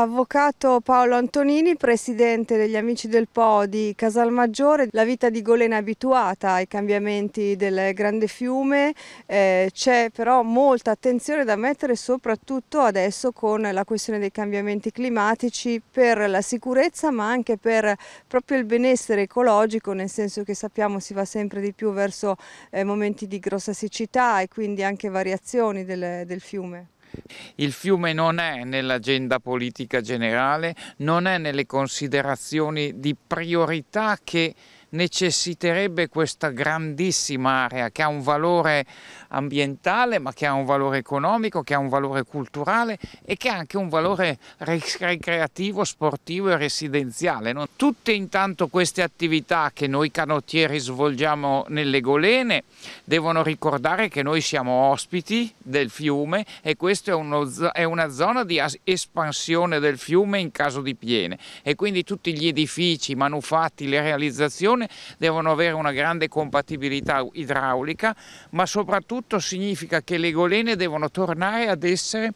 Avvocato Paolo Antonini, presidente degli Amici del Po di Casalmaggiore. La vita di Golena è abituata ai cambiamenti del grande fiume, eh, c'è però molta attenzione da mettere soprattutto adesso con la questione dei cambiamenti climatici per la sicurezza ma anche per proprio il benessere ecologico, nel senso che sappiamo si va sempre di più verso eh, momenti di grossa siccità e quindi anche variazioni del, del fiume. Il fiume non è nell'agenda politica generale, non è nelle considerazioni di priorità che necessiterebbe questa grandissima area che ha un valore ambientale ma che ha un valore economico, che ha un valore culturale e che ha anche un valore ricreativo, sportivo e residenziale. No? Tutte intanto queste attività che noi canottieri svolgiamo nelle golene devono ricordare che noi siamo ospiti del fiume e questa è, è una zona di espansione del fiume in caso di piene e quindi tutti gli edifici, i manufatti, le realizzazioni trazione, devono avere una grande compatibilità idraulica, ma soprattutto significa che le golene devono tornare ad essere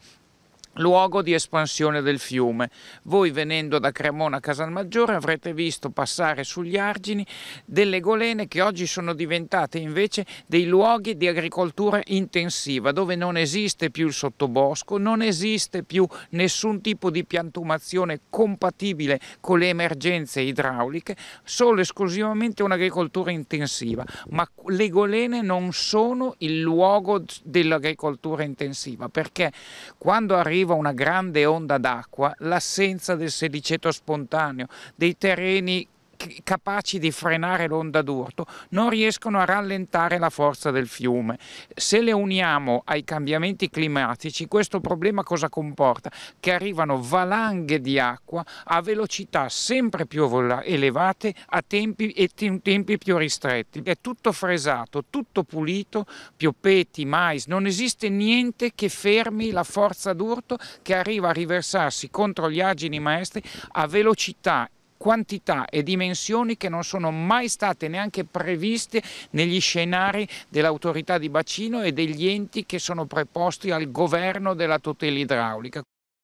luogo di espansione del fiume. Voi venendo da Cremona a Casalmaggiore avrete visto passare sugli argini delle golene che oggi sono diventate invece dei luoghi di agricoltura intensiva dove non esiste più il sottobosco, non esiste più nessun tipo di piantumazione compatibile con le emergenze idrauliche, solo esclusivamente un'agricoltura intensiva, ma le golene non sono il luogo dell'agricoltura intensiva perché quando arriva arriva una grande onda d'acqua, l'assenza del sediceto spontaneo, dei terreni capaci di frenare l'onda d'urto non riescono a rallentare la forza del fiume. Se le uniamo ai cambiamenti climatici, questo problema cosa comporta? Che arrivano valanghe di acqua a velocità sempre più elevate a tempi, e tempi più ristretti. È tutto fresato, tutto pulito, piopeti, mais, non esiste niente che fermi la forza d'urto che arriva a riversarsi contro gli argini maestri a velocità quantità e dimensioni che non sono mai state neanche previste negli scenari dell'autorità di bacino e degli enti che sono preposti al governo della tutela idraulica.